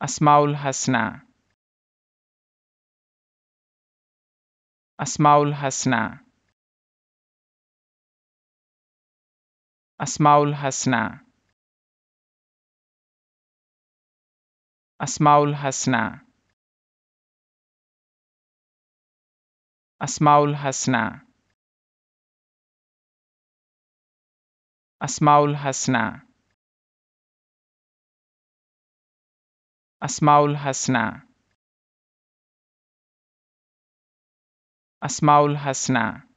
أسمع الحسنى أسمع الحسنى أسمع الحسنى أسمع الحسنى أسمع الحسنى أسمع الحسنى Asmaul Hasna Asmaul Hasna